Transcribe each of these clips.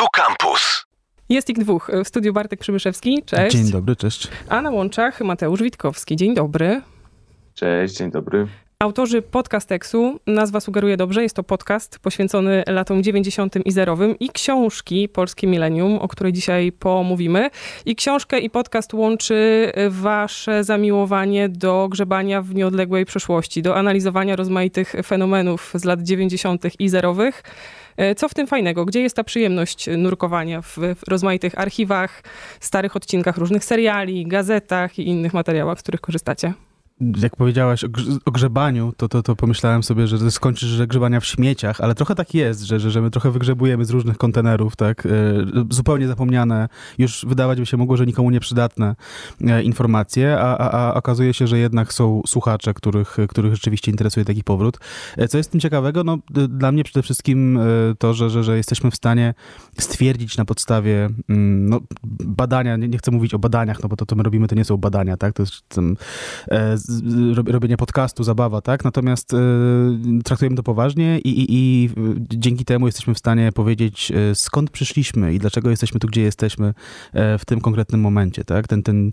Tu Campus. Jest ich dwóch. W studiu Bartek Przybyszewski, cześć. Dzień dobry, cześć. A na łączach Mateusz Witkowski, dzień dobry. Cześć, dzień dobry. Autorzy podcasteksu, nazwa sugeruje dobrze, jest to podcast poświęcony latom 90. i zerowym i książki Polskie Milenium, o której dzisiaj pomówimy. I książkę i podcast łączy wasze zamiłowanie do grzebania w nieodległej przeszłości, do analizowania rozmaitych fenomenów z lat 90. i zerowych E, co w tym fajnego? Gdzie jest ta przyjemność nurkowania w, w rozmaitych archiwach, starych odcinkach różnych seriali, gazetach i innych materiałach, z których korzystacie? jak powiedziałaś o, grzebaniu, to, to, to pomyślałem sobie, że skończysz że grzebania w śmieciach, ale trochę tak jest, że, że, że my trochę wygrzebujemy z różnych kontenerów, tak? E, zupełnie zapomniane, już wydawać by się mogło, że nikomu nieprzydatne e, informacje, a, a, a okazuje się, że jednak są słuchacze, których, których rzeczywiście interesuje taki powrót. E, co jest tym ciekawego? No, dla mnie przede wszystkim to, że, że, że jesteśmy w stanie stwierdzić na podstawie mm, no, badania, nie, nie chcę mówić o badaniach, no bo to, co my robimy, to nie są badania, tak? To jest robienie podcastu, zabawa, tak? Natomiast e, traktujemy to poważnie i, i, i e, dzięki temu jesteśmy w stanie powiedzieć, e, skąd przyszliśmy i dlaczego jesteśmy tu, gdzie jesteśmy w tym konkretnym momencie, tak? Ten, ten,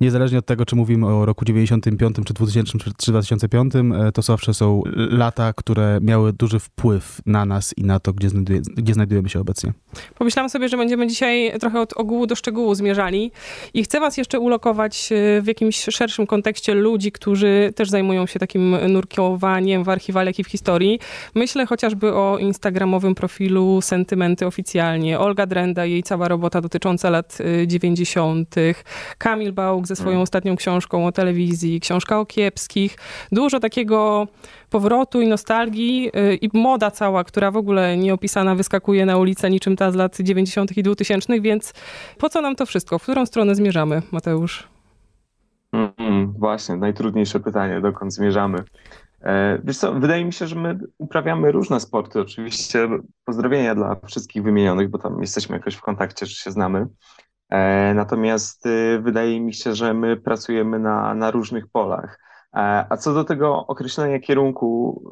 niezależnie od tego, czy mówimy o roku 95, czy 2000, czy 2005, to zawsze są lata, które miały duży wpływ na nas i na to, gdzie, znajduje, gdzie znajdujemy się obecnie. Pomyślałam sobie, że będziemy dzisiaj trochę od ogółu do szczegółu zmierzali i chcę was jeszcze ulokować w jakimś szerszym kontekście ludzi, którzy też zajmują się takim nurkowaniem w archiwale jak i w historii. Myślę chociażby o instagramowym profilu Sentymenty Oficjalnie. Olga Drenda, jej cała robota dotycząca lat 90. Y, Kamil Bałk ze swoją mm. ostatnią książką o telewizji, książka o kiepskich. Dużo takiego powrotu i nostalgii y, i moda cała, która w ogóle nieopisana wyskakuje na ulicę niczym ta z lat 90. i 2000, więc po co nam to wszystko? W którą stronę zmierzamy, Mateusz? Mm, właśnie, najtrudniejsze pytanie, dokąd zmierzamy. E, wiesz co, wydaje mi się, że my uprawiamy różne sporty. Oczywiście pozdrowienia dla wszystkich wymienionych, bo tam jesteśmy jakoś w kontakcie, że się znamy. E, natomiast y, wydaje mi się, że my pracujemy na, na różnych polach. E, a co do tego określenia kierunku,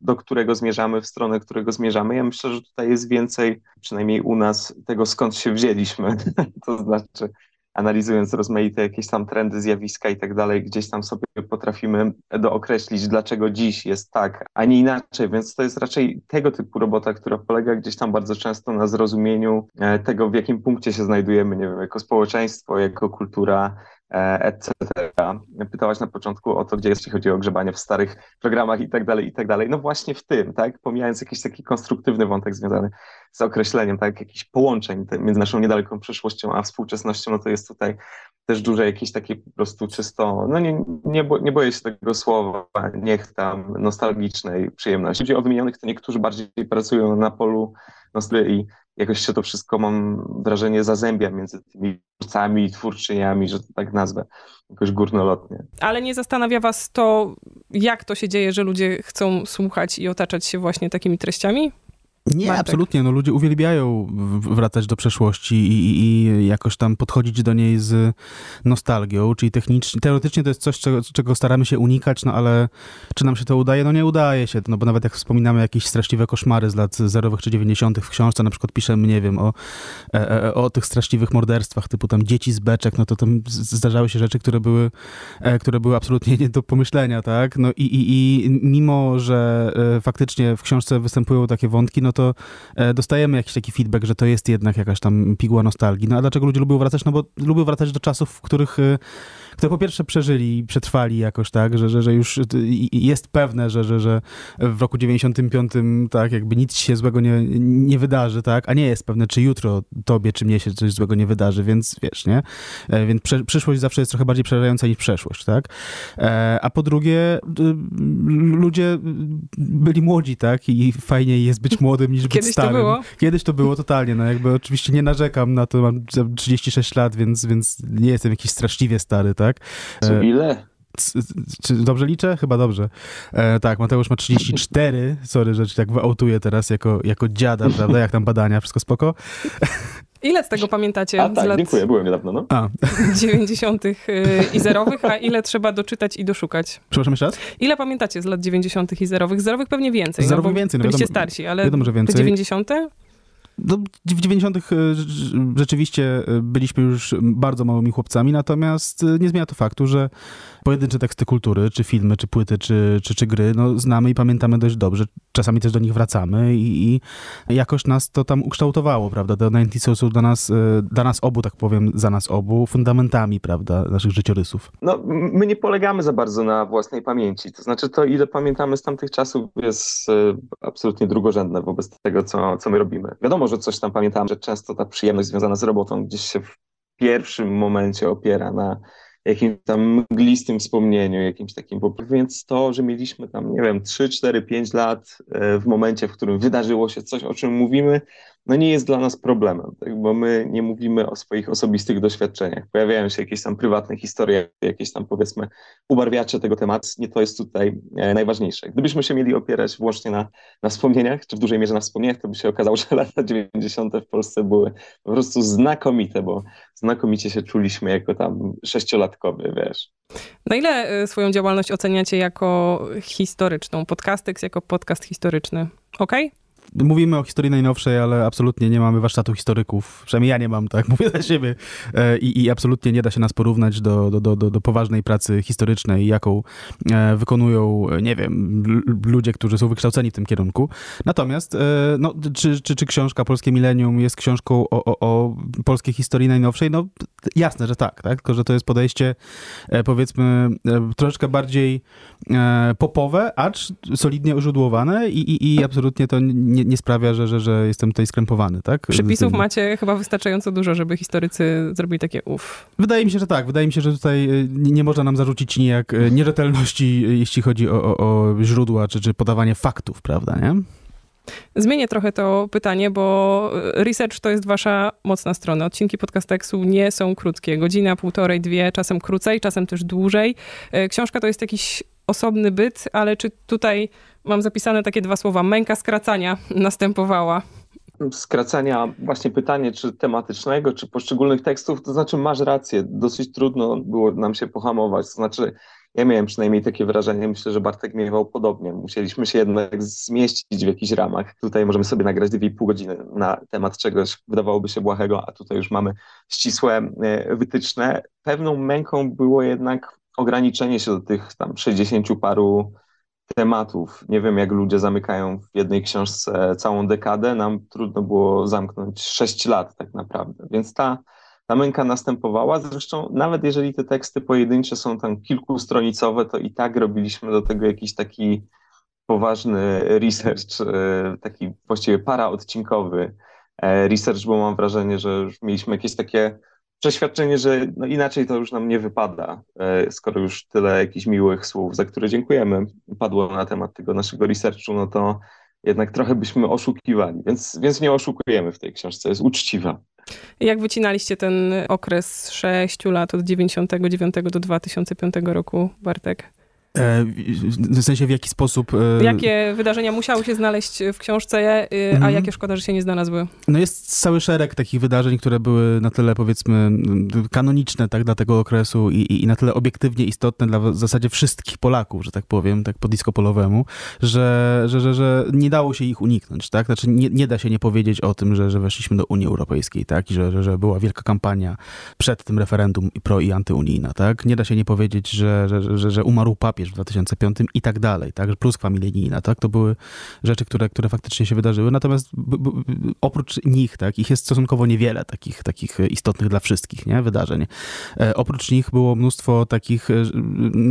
do którego zmierzamy, w stronę którego zmierzamy, ja myślę, że tutaj jest więcej, przynajmniej u nas, tego skąd się wzięliśmy. to znaczy, analizując rozmaite jakieś tam trendy, zjawiska i tak dalej, gdzieś tam sobie potrafimy dookreślić, dlaczego dziś jest tak, a nie inaczej. Więc to jest raczej tego typu robota, która polega gdzieś tam bardzo często na zrozumieniu e, tego, w jakim punkcie się znajdujemy, nie wiem, jako społeczeństwo, jako kultura, E, etc. Pytałaś na początku o to, gdzie jest, jeśli chodzi o grzebanie w starych programach i tak dalej, i tak dalej. No właśnie w tym, tak, pomijając jakiś taki konstruktywny wątek związany z określeniem, tak, jakichś połączeń między naszą niedaleką przeszłością a współczesnością, no to jest tutaj też duże jakieś takie po prostu czysto, no nie, nie, bo, nie boję się tego słowa, niech tam nostalgicznej przyjemności. o wymienionych, to niektórzy bardziej pracują na polu nostalgii jakoś się to wszystko, mam wrażenie, zazębia między tymi twórcami i twórczyniami, że to tak nazwę, jakoś górnolotnie. Ale nie zastanawia was to, jak to się dzieje, że ludzie chcą słuchać i otaczać się właśnie takimi treściami? Nie, Bartek. absolutnie. No, ludzie uwielbiają wracać do przeszłości i, i, i, jakoś tam podchodzić do niej z nostalgią, czyli technicznie, teoretycznie to jest coś, czego, czego, staramy się unikać, no ale czy nam się to udaje? No nie udaje się, no bo nawet jak wspominamy jakieś straszliwe koszmary z lat zerowych czy dziewięćdziesiątych w książce, na przykład piszemy, nie wiem, o, e, e, e, o tych straszliwych morderstwach typu tam dzieci z beczek, no to tam zdarzały się rzeczy, które były, które były absolutnie nie do pomyślenia, tak? No i, i, i mimo, że faktycznie w książce występują takie wątki, no to e, dostajemy jakiś taki feedback, że to jest jednak jakaś tam pigła nostalgii. No a dlaczego ludzie lubią wracać? No bo lubią wracać do czasów, w których e, które po pierwsze przeżyli, przetrwali jakoś tak, że, że, że już e, jest pewne, że, że, że w roku 95 tak jakby nic się złego nie, nie wydarzy, tak, a nie jest pewne, czy jutro tobie, czy mnie się coś złego nie wydarzy, więc wiesz, nie? Więc prze, przyszłość zawsze jest trochę bardziej przerażająca niż przeszłość, tak? A po drugie, ludzie byli młodzi, tak, i fajnie jest być młodym młodym niż Kiedyś być starym. To było? Kiedyś to było totalnie, no jakby oczywiście nie narzekam na to, mam 36 lat, więc, więc nie jestem jakiś straszliwie stary, tak? Co e, ile? Czy dobrze liczę? Chyba dobrze. E, tak, Mateusz ma 34. Sorry, że tak wyautuje teraz jako, jako dziada, prawda? Jak tam badania, wszystko spoko. Ile z tego pamiętacie? A, tak, lat dziękuję, byłem niedawno. No. A. 90. Y, i zerowych, a ile trzeba doczytać i doszukać? Przepraszam jeszcze raz? Ile pamiętacie z lat 90. i zerowych? Zerowych pewnie więcej. Zerowych no, więcej. No, byliście wiadomo, starsi, ale wiadomo, że więcej. te 90. No, w 90. E, rzeczywiście e, byliśmy już bardzo małymi chłopcami, natomiast e, nie zmienia to faktu, że pojedyncze teksty kultury, czy filmy, czy płyty, czy, czy, czy gry, no, znamy i pamiętamy dość dobrze. Czasami też do nich wracamy i, i jakoś nas to tam ukształtowało, prawda? Te 90 są dla nas, dla nas obu, tak powiem, za nas obu, fundamentami, prawda, naszych życiorysów. No, my nie polegamy za bardzo na własnej pamięci. To znaczy, to ile pamiętamy z tamtych czasów jest absolutnie drugorzędne wobec tego, co, co my robimy. Wiadomo, że może coś tam pamiętam, że często ta przyjemność związana z robotą gdzieś się w pierwszym momencie opiera na jakimś tam mglistym wspomnieniu, jakimś takim. Więc to, że mieliśmy tam, nie wiem, 3, 4, 5 lat e, w momencie, w którym wydarzyło się coś, o czym mówimy, no nie jest dla nas problemem, tak? bo my nie mówimy o swoich osobistych doświadczeniach. Pojawiają się jakieś tam prywatne historie, jakieś tam powiedzmy ubarwiacze tego tematu, nie to jest tutaj e, najważniejsze. Gdybyśmy się mieli opierać wyłącznie na, na wspomnieniach, czy w dużej mierze na wspomnieniach, to by się okazało, że lata 90. w Polsce były po prostu znakomite, bo znakomicie się czuliśmy jako tam sześciolatkowy, wiesz. Na no ile e, swoją działalność oceniacie jako historyczną? Podcastek jako podcast historyczny, okej? Okay? mówimy o historii najnowszej, ale absolutnie nie mamy warsztatu historyków. Przynajmniej ja nie mam, tak mówię dla siebie. E, I, i absolutnie nie da się nas porównać do, do, do, do, poważnej pracy historycznej, jaką e, wykonują, nie wiem, ludzie, którzy są wykształceni w tym kierunku. Natomiast, e, no, czy, czy, czy książka Polskie Milenium jest książką o, o, o polskiej historii najnowszej? No, jasne, że tak, tak. Tylko, że to jest podejście, powiedzmy, troszeczkę bardziej popowe, acz solidnie ożudłowane i, i, i absolutnie to nie nie, nie sprawia, że, że, że jestem tutaj skrępowany, tak? Przepisów macie chyba wystarczająco dużo, żeby historycy zrobili takie uff. Wydaje mi się, że tak. Wydaje mi się, że tutaj e, nie, nie można nam zarzucić nijak e, nierzetelności, e, jeśli chodzi o, o, o źródła, czy, czy podawanie faktów, prawda, nie? Zmienię trochę to pytanie, bo research to jest wasza mocna strona. Odcinki podcasteksu nie są krótkie. Godzina, półtorej, dwie, czasem krócej, czasem też dłużej. Książka to jest jakiś osobny byt, ale czy tutaj mam zapisane takie dwa słowa. Męka skracania następowała. Skracania właśnie pytanie, czy tematycznego, czy poszczególnych tekstów, to znaczy masz rację, dosyć trudno było nam się pohamować. To znaczy, ja miałem przynajmniej takie wrażenie, myślę, że Bartek miewał podobnie. Musieliśmy się jednak zmieścić w jakichś ramach. Tutaj możemy sobie nagrać 2,5 godziny na temat czegoś, wydawałoby się błahego, a tutaj już mamy ścisłe e, wytyczne. Pewną męką było jednak ograniczenie się do tych tam 60 paru tematów. Nie wiem, jak ludzie zamykają w jednej książce całą dekadę. Nam trudno było zamknąć sześć lat tak naprawdę. Więc ta, ta męka następowała. Zresztą nawet jeżeli te teksty pojedyncze są tam kilkustronicowe, to i tak robiliśmy do tego jakiś taki poważny research, e, taki właściwie paraodcinkowy e, research, bo mam wrażenie, że już mieliśmy jakieś takie przeświadczenie, że no inaczej to już nam nie wypada, e, skoro już tyle jakichś miłych słów, za które dziękujemy, padło na temat tego naszego researchu, no to jednak trochę byśmy oszukiwali, więc, więc nie oszukujemy w tej książce, jest uczciwa. Jak wycinaliście ten okres 6 lat od 99 do 2005 roku, Bartek? W sensie w jaki sposób. E, jakie wydarzenia musiały się znaleźć w książce, e, a mhm. jakie szkoda, że się nie znalazły? No jest cały szereg takich wydarzeń, które były na tyle powiedzmy kanoniczne tak, dla tego okresu i, i, na tyle obiektywnie istotne dla w zasadzie wszystkich Polaków, że tak powiem, tak po że, że, że, że nie dało się ich uniknąć. Tak? Znaczy nie, nie da się nie powiedzieć o tym, że, że weszliśmy do Unii Europejskiej tak? i że, że, że była wielka kampania przed tym referendum pro i antyunijna. Tak? Nie da się nie powiedzieć, że, że, że, że umarł papież w 2005 i tak dalej, tak? Pluskwa milenijna, tak? To były rzeczy, które, które faktycznie się wydarzyły, natomiast oprócz nich, tak? Ich jest stosunkowo niewiele takich, takich e, istotnych dla wszystkich, nie? Wydarzeń. E, oprócz nich było mnóstwo takich, e,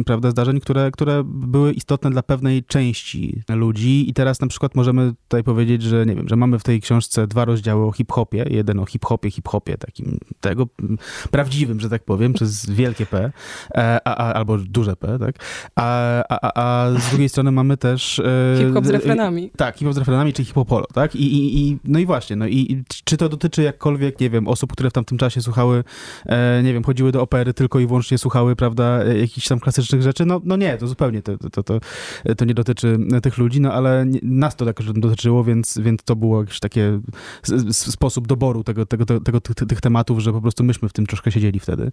prawda, zdarzeń, które, które były istotne dla pewnej części ludzi i teraz na przykład możemy tutaj powiedzieć, że nie wiem, że mamy w tej książce dwa rozdziały o hip-hopie, jeden o hip-hopie, hip-hopie takim tego prawdziwym, że tak powiem, przez wielkie P, e, a, a, albo duże P, tak? A a, a, a z drugiej strony mamy też... E, hip-hop z e, refrenami. Tak, hip-hop z refrenami, czyli hip-hopolo, tak? I, i, I, no i właśnie, no i czy to dotyczy jakkolwiek, nie wiem, osób, które w tamtym czasie słuchały, e, nie wiem, chodziły do opery tylko i wyłącznie słuchały, prawda, jakichś tam klasycznych rzeczy? No, no nie, to zupełnie to, to, to, to nie dotyczy tych ludzi, no ale nas to tak dotyczyło, więc, więc to było jakiś taki sposób doboru tego, tego, tego, tych, tych tematów, że po prostu myśmy w tym troszkę siedzieli wtedy.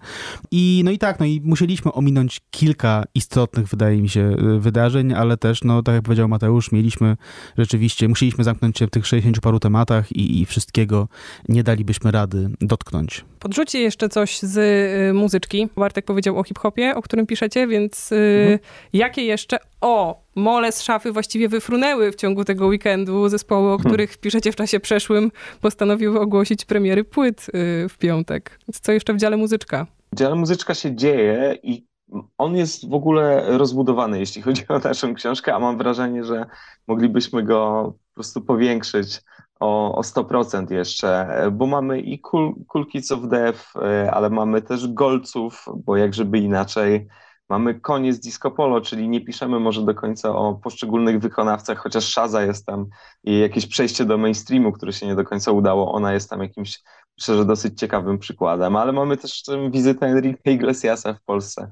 I no i tak, no i musieliśmy ominąć kilka istotnych wydarzeń, wydaje mi się, y, wydarzeń, ale też, no tak jak powiedział Mateusz, mieliśmy rzeczywiście, musieliśmy zamknąć się w tych 60 paru tematach i, i wszystkiego nie dalibyśmy rady dotknąć. Podrzucie jeszcze coś z y, muzyczki. Bartek powiedział o hip-hopie, o którym piszecie, więc y, mhm. jakie jeszcze o, mole z szafy właściwie wyfrunęły w ciągu tego weekendu zespoły, o mhm. których piszecie w czasie przeszłym, postanowiły ogłosić premiery płyt w piątek. Co jeszcze w dziale muzyczka? W dziale muzyczka się dzieje i on jest w ogóle rozbudowany, jeśli chodzi o naszą książkę, a mam wrażenie, że moglibyśmy go po prostu powiększyć o, o 100% jeszcze, bo mamy i kulki cool e, ale mamy też Golców, bo jak żeby inaczej, mamy koniec disco polo, czyli nie piszemy może do końca o poszczególnych wykonawcach, chociaż Szaza jest tam i jakieś przejście do mainstreamu, które się nie do końca udało, ona jest tam jakimś, myślę, że dosyć ciekawym przykładem, ale mamy też wizytę Enrique Iglesiasa w Polsce,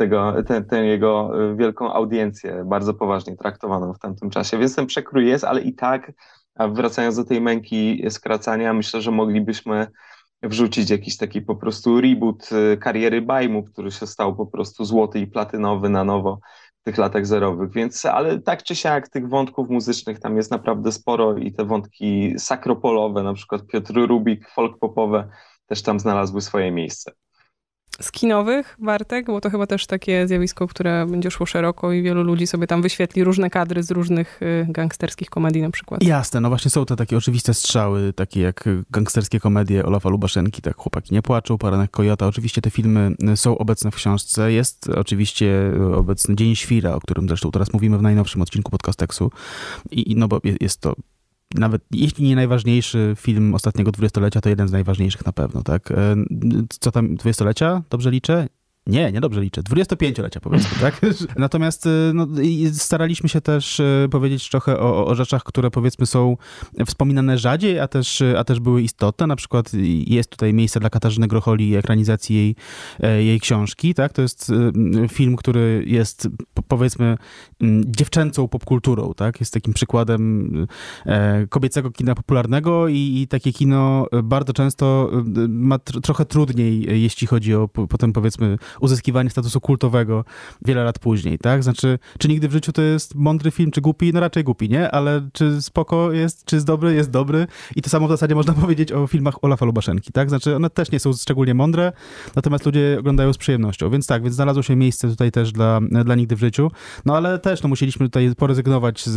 tego, tę jego y, wielką audiencję bardzo poważnie traktowaną w tamtym czasie. Więc ten przekrój jest, ale i tak, wracając do tej męki skracania, myślę, że moglibyśmy wrzucić jakiś taki po prostu reboot y, kariery Bajmu, który się stał po prostu złoty i platynowy na nowo w tych latach zerowych. Więc, ale tak czy siak, tych wątków muzycznych tam jest naprawdę sporo i te wątki sakropolowe, na przykład Piotr Rubik, folk popowe, też tam znalazły swoje miejsce skinowych, Bartek, bo to chyba też takie zjawisko, które będzie szło szeroko i wielu ludzi sobie tam wyświetli różne kadry z różnych y, gangsterskich komedii na przykład. Jasne, no właśnie są te takie oczywiste strzały, takie jak gangsterskie komedie Olafa Lubaszenki, tak Chłopaki nie płaczą, Paranek Kojota. Oczywiście te filmy y, są obecne w książce. Jest oczywiście y, obecny Dzień Świra, o którym zresztą teraz mówimy w najnowszym odcinku podcasteksu. I, no bo jest to nawet jeśli nie najważniejszy film ostatniego dwudziestolecia, to jeden z najważniejszych na pewno, tak? E, co tam dwudziestolecia? Dobrze liczę? Nie, niedobrze liczę. 25-lecia powiedzmy, tak? Natomiast y, no, staraliśmy się też y, powiedzieć trochę o, o, rzeczach, które powiedzmy są wspominane rzadziej, a też, y, a też były istotne. Na przykład jest tutaj miejsce dla Katarzyny Grocholi i ekranizacji jej, e, jej książki, tak? To jest film, który jest powiedzmy mm, dziewczęcą popkulturą, tak? Jest takim przykładem e, kobiecego kina popularnego i, i takie kino bardzo często ma tr trochę trudniej, jeśli chodzi o potem powiedzmy uzyskiwanie statusu kultowego wiele lat później, tak? Znaczy, czy nigdy w życiu to jest mądry film, czy głupi? No raczej głupi, nie? Ale czy spoko jest, czy jest dobry? Jest dobry. I to samo w zasadzie można powiedzieć o filmach Olafa Lubaszenki, tak? Znaczy, one też nie są szczególnie mądre, natomiast ludzie oglądają z przyjemnością, więc tak, więc znalazło się miejsce tutaj też dla, dla nigdy w życiu, no ale też, no musieliśmy tutaj porezygnować z,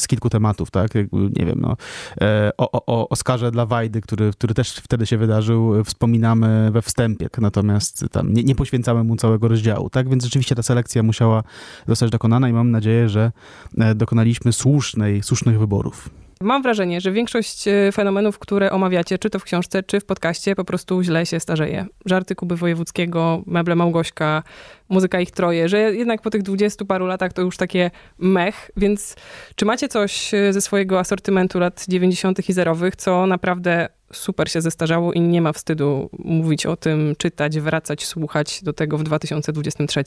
z kilku tematów, tak? Nie wiem, no, e, o, o, o Oscarze dla Wajdy, który, który też wtedy się wydarzył, wspominamy we wstępie, natomiast tam nie, nie poświęcamy samemu całego rozdziału. Tak więc rzeczywiście ta selekcja musiała zostać dokonana i mam nadzieję, że e, dokonaliśmy słusznej, słusznych wyborów. Mam wrażenie, że większość e, fenomenów, które omawiacie, czy to w książce, czy w podcaście, po prostu źle się starzeje. Żarty Kuby Wojewódzkiego, meble Małgośka, muzyka ich troje, że jednak po tych dwudziestu paru latach to już takie mech, więc czy macie coś e, ze swojego asortymentu lat 90. i zerowych, co naprawdę super się zestarzało i nie ma wstydu mówić o tym, czytać, wracać, słuchać do tego w 2023.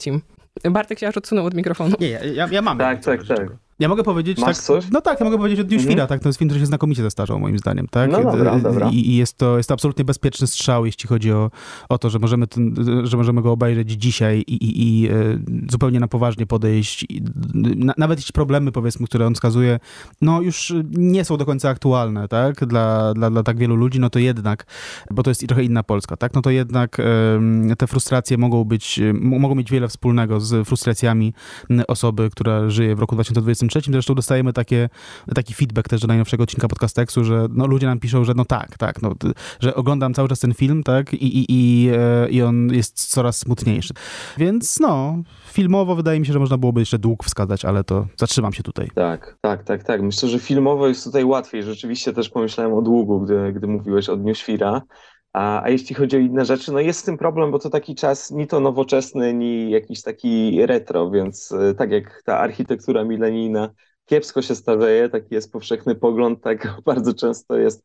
Bartek się aż odsunął od mikrofonu. Nie, ja, ja mam. Tak, tak, tak. Ja mogę powiedzieć... Masz tak, coś? No tak, ja mogę powiedzieć od Dniu mhm. Świra, tak, to jest film, który się znakomicie zestarzał moim zdaniem, tak? No dobra, y, y, dobra. I, i jest, to, jest to absolutnie bezpieczny strzał, jeśli chodzi o, o to, że możemy, ten, że możemy go obejrzeć dzisiaj i, i, i y, zupełnie na poważnie podejść. Na, nawet jeśli problemy, powiedzmy, które on wskazuje, no już nie są do końca aktualne, tak? Dla, dla, dla tak wielu ludzi, no to jednak, bo to jest trochę inna Polska, tak? No to jednak te frustracje mogą być, mogą mieć wiele wspólnego z frustracjami osoby, która żyje w roku 2020 23. Zresztą dostajemy takie, taki feedback też do najnowszego odcinka podcastu, że no, ludzie nam piszą, że no tak, tak, no, że oglądam cały czas ten film, tak, i, i, i, e, i on jest coraz smutniejszy. Więc no, filmowo wydaje mi się, że można byłoby jeszcze dług wskazać, ale to zatrzymam się tutaj. Tak, tak, tak, tak. Myślę, że filmowo jest tutaj łatwiej. Rzeczywiście też pomyślałem o długu, gdy, gdy mówiłeś o Dniu Świra. A, a jeśli chodzi o inne rzeczy, no jest z tym problem, bo to taki czas ni to nowoczesny, ni jakiś taki retro, więc e, tak jak ta architektura milenijna kiepsko się starzeje, taki jest powszechny pogląd, tak bardzo często jest,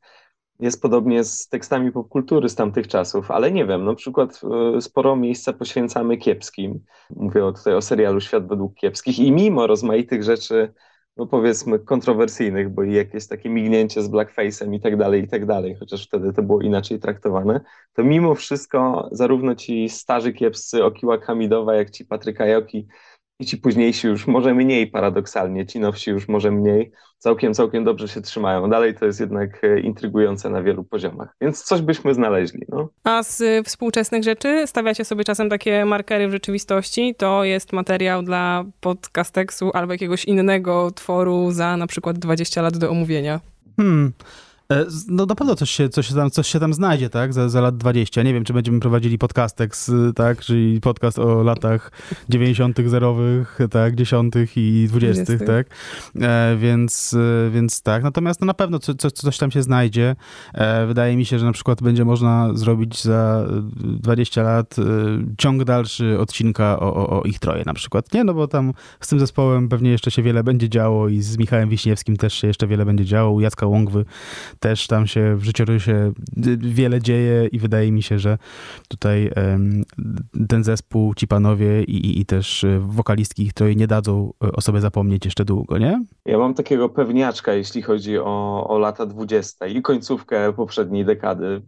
jest podobnie z tekstami popkultury z tamtych czasów, ale nie wiem, na przykład e, sporo miejsca poświęcamy kiepskim. Mówię tutaj o serialu Świat według kiepskich i mimo rozmaitych rzeczy no powiedzmy, kontrowersyjnych, bo i jakieś takie mignięcie z blackface'em i tak dalej, i tak dalej, chociaż wtedy to było inaczej traktowane, to mimo wszystko zarówno ci starzy kiepscy Okiła Kamidowa, jak ci Patryka Joki i ci późniejsi już może mniej paradoksalnie, ci nowsi już może mniej, całkiem, całkiem dobrze się trzymają. Dalej to jest jednak e, intrygujące na wielu poziomach, więc coś byśmy znaleźli. No. A z y, współczesnych rzeczy stawiacie sobie czasem takie markery w rzeczywistości? To jest materiał dla podcasteksu albo jakiegoś innego tworu za na przykład 20 lat do omówienia. Hmm. E, no na pewno coś się, coś się, tam, coś się tam znajdzie, tak? Za, za lat 20. Nie wiem, czy będziemy prowadzili podcastek, tak? Czyli podcast o latach 90., zerowych, tak? 10. i 20., tak? E, więc, e, więc tak. Natomiast no, na pewno co, co, coś tam się znajdzie. E, wydaje mi się, że na przykład będzie można zrobić za 20 lat e, ciąg dalszy odcinka o, o, o, ich troje na przykład. Nie, no bo tam z tym zespołem pewnie jeszcze się wiele będzie działo i z Michałem Wiśniewskim też się jeszcze wiele będzie działo. U Jacka Łągwy też tam się w życiorysie wiele dzieje i wydaje mi się, że tutaj ten zespół, ci panowie i, i, i też e, wokalistki, której nie dadzą e, o sobie zapomnieć jeszcze długo, nie? Ja mam takiego pewniaczka, jeśli chodzi o, o lata dwudzieste i końcówkę poprzedniej dekady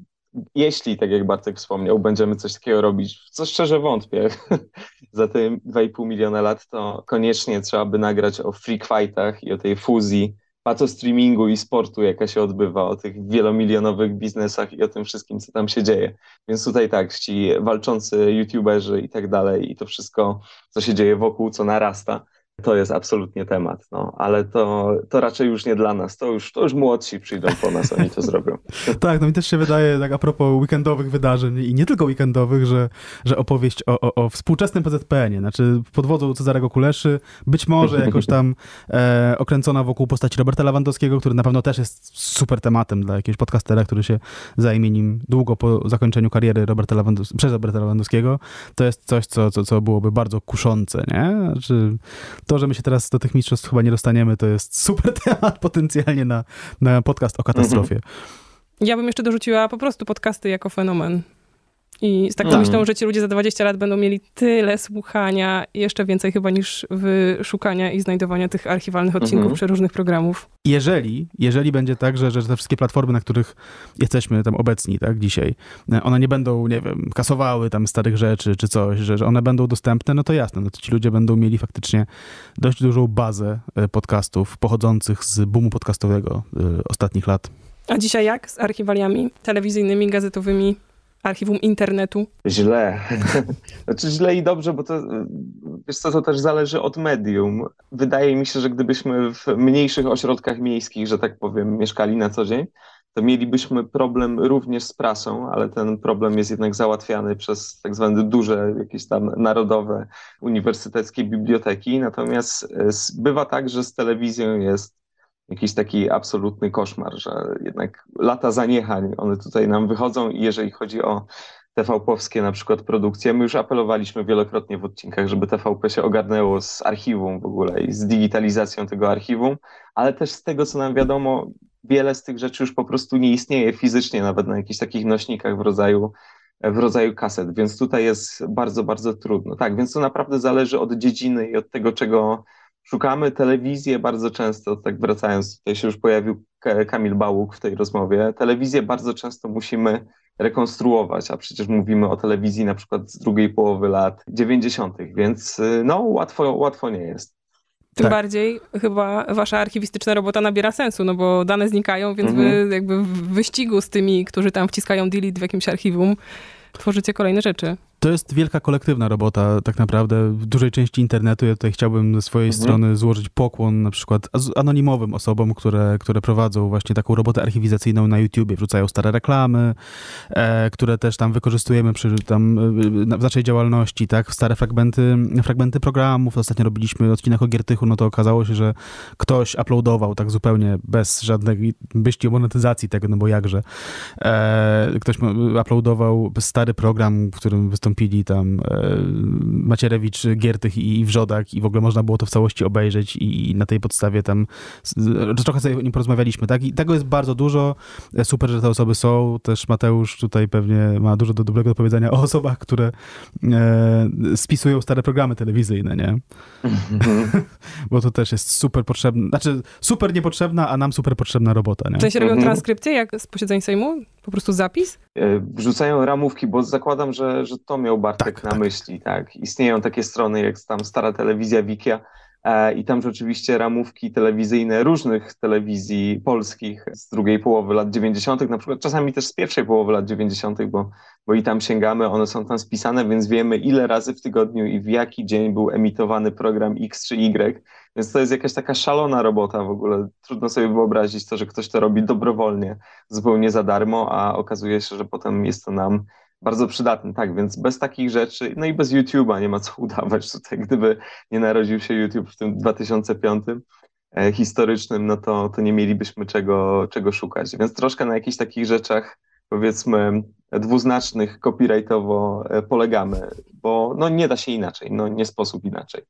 jeśli, tak jak Bartek wspomniał, będziemy coś takiego robić, co szczerze wątpię, za te 2,5 miliona lat, to koniecznie trzeba by nagrać o freak fightach i o tej fuzji pato streamingu i sportu, jaka się odbywa, o tych wielomilionowych biznesach i o tym wszystkim, co tam się dzieje. Więc tutaj tak, ci walczący youtuberzy i tak dalej, i to wszystko, co się dzieje wokół, co narasta, to jest absolutnie temat, no, ale to, to raczej już nie dla nas, to już, to już młodsi przyjdą po nas, oni to zrobią. tak, no mi też się wydaje, tak a propos weekendowych wydarzeń i nie tylko weekendowych, że, że opowieść o, o, o współczesnym PZPN-ie, znaczy pod wodzą Cezarego Kuleszy, być może jakoś tam e, okręcona wokół postaci Roberta Lewandowskiego, który na pewno też jest super tematem dla jakiegoś podcastera, który się zajmie nim długo po zakończeniu kariery Roberta Lewandos- przez Roberta Lewandowskiego, to jest coś, co, co, co byłoby bardzo kuszące, nie? Znaczy, to, że my się teraz do tych mistrzostw chyba nie dostaniemy, to jest super temat potencjalnie na, na podcast o katastrofie. Mhm. Ja bym jeszcze dorzuciła po prostu podcasty jako fenomen. I z taką tak. myślą, że ci ludzie za 20 lat będą mieli tyle słuchania, jeszcze więcej chyba niż wyszukania i znajdowania tych archiwalnych odcinków mhm. przeróżnych programów. Jeżeli, jeżeli będzie tak, że, że te wszystkie platformy, na których jesteśmy tam obecni, tak, dzisiaj, e, one nie będą, nie wiem, kasowały tam starych rzeczy czy coś, że, że one będą dostępne, no to jasne, no to ci ludzie będą mieli faktycznie dość dużą bazę e, podcastów pochodzących z boomu podcastowego e, ostatnich lat. A dzisiaj jak z archiwaliami telewizyjnymi, gazetowymi? archiwum internetu? Źle. znaczy źle i dobrze, bo to, wiesz co, to też zależy od medium. Wydaje mi się, że gdybyśmy w mniejszych ośrodkach miejskich, że tak powiem, mieszkali na co dzień, to mielibyśmy problem również z prasą, ale ten problem jest jednak załatwiany przez tak zwane duże, jakieś tam narodowe, uniwersyteckie biblioteki. Natomiast e, bywa tak, że z telewizją jest jakiś taki absolutny koszmar, że jednak lata zaniechań, one tutaj nam wychodzą i jeżeli chodzi o TVP-owskie na przykład produkcje, my już apelowaliśmy wielokrotnie w odcinkach, żeby TVP się ogarnęło z archiwum w ogóle i z digitalizacją tego archiwum, ale też z tego, co nam wiadomo, wiele z tych rzeczy już po prostu nie istnieje fizycznie, nawet na jakichś takich nośnikach w rodzaju w rodzaju kaset, więc tutaj jest bardzo, bardzo trudno. Tak, więc to naprawdę zależy od dziedziny i od tego, czego, szukamy telewizję bardzo często, tak wracając, tutaj się już pojawił Kamil Bałuk w tej rozmowie, telewizję bardzo często musimy rekonstruować, a przecież mówimy o telewizji na przykład z drugiej połowy lat 90., więc y, no łatwo, łatwo nie jest. Tym tak. bardziej chyba wasza archiwistyczna robota nabiera sensu, no bo dane znikają, więc mhm. wy jakby w wyścigu z tymi, którzy tam wciskają delete w jakimś archiwum, tworzycie kolejne rzeczy. To jest wielka kolektywna robota, tak naprawdę. W dużej części internetu ja tutaj chciałbym ze swojej mhm. strony złożyć pokłon na przykład anonimowym osobom, które, które prowadzą właśnie taką robotę archiwizacyjną na YouTubie. Wrzucają stare reklamy, e, które też tam wykorzystujemy przy, tam, e, w naszej działalności, tak? Stare fragmenty, fragmenty programów. Ostatnio robiliśmy odcinek o Giertychu, no to okazało się, że ktoś uploadował tak zupełnie bez żadnej byści o monetyzacji tego, no bo jakże. E, ktoś uploadował stary program, w którym wystąpił wystąpili tam e, Macierewicz, Giertych i Wrzodak i w ogóle można było to w całości obejrzeć i na tej podstawie tam trochę sobie o nim porozmawialiśmy, tak? I tego jest bardzo dużo. E, super, że te osoby są. Też Mateusz tutaj pewnie ma dużo do dobrego do powiedzenia o osobach, które e, spisują stare programy telewizyjne, nie? Mhm. Bo to też jest super potrzebne, znaczy super niepotrzebna, a nam super potrzebna robota, nie? W się robią mhm. transkrypcję jak z posiedzeń Sejmu? Po prostu zapis? E, wrzucają ramówki, bo zakładam, że, że to miał Bartek tak, na tak. myśli. Tak. Istnieją takie strony jak tam Stara Telewizja Wikia, E, I tam rzeczywiście ramówki telewizyjne różnych telewizji polskich z drugiej połowy lat 90., na przykład czasami też z pierwszej połowy lat 90., bo, bo i tam sięgamy, one są tam spisane, więc wiemy ile razy w tygodniu i w jaki dzień był emitowany program X czy Y. Więc to jest jakaś taka szalona robota w ogóle. Trudno sobie wyobrazić to, że ktoś to robi dobrowolnie, zupełnie za darmo, a okazuje się, że potem jest to nam bardzo przydatny, tak, więc bez takich rzeczy, no i bez YouTube'a nie ma co udawać tutaj, gdyby nie narodził się YouTube w tym 2005 e, historycznym, no to, to nie mielibyśmy czego, czego szukać, więc troszkę na jakichś takich rzeczach powiedzmy dwuznacznych copyrightowo e, polegamy, bo no nie da się inaczej, no nie sposób inaczej.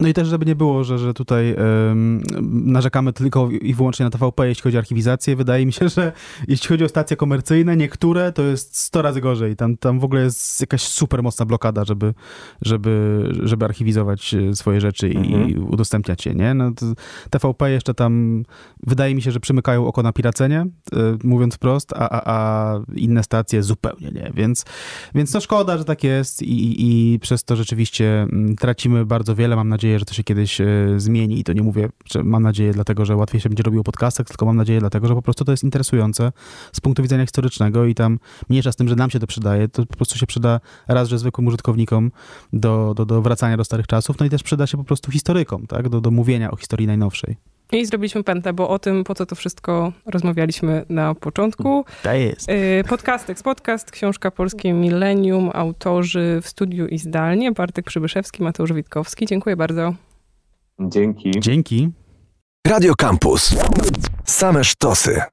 No i też, żeby nie było, że, że tutaj ym, narzekamy tylko i wyłącznie na TVP, jeśli chodzi o archiwizację. Wydaje mi się, że jeśli chodzi o stacje komercyjne, niektóre to jest 100 razy gorzej. Tam, tam w ogóle jest jakaś super mocna blokada, żeby, żeby, żeby archiwizować e, swoje rzeczy mhm. i udostępniać je, nie? No, TVP jeszcze tam, wydaje mi się, że przymykają oko na piracenie, e, mówiąc wprost, a, a, a inne stacje zupełnie nie. Więc, więc no szkoda, że tak jest i, i, i przez to rzeczywiście mm, tracimy bardzo wiele, mam nadzieję, nadzieję, że to się kiedyś e, zmieni i to nie mówię, że mam nadzieję dlatego, że łatwiej się będzie robiło podcastek. tylko mam nadzieję dlatego, że po prostu to jest interesujące z punktu widzenia historycznego i tam mniejsza z tym, że nam się to przydaje, to po prostu się przyda raz, że zwykłym użytkownikom do, do, do wracania do starych czasów, no i też przyda się po prostu historykom, tak, do, do mówienia o historii najnowszej. I zrobiliśmy pętę, bo o tym, po co to wszystko rozmawialiśmy na początku. To jest. Y, podcast, podcast, książka Polskie Millennium, autorzy w studiu i zdalnie, Bartek Przybyszewski, Mateusz Witkowski. Dziękuję bardzo. Dzięki. Dzięki. Radio Campus. Same sztosy.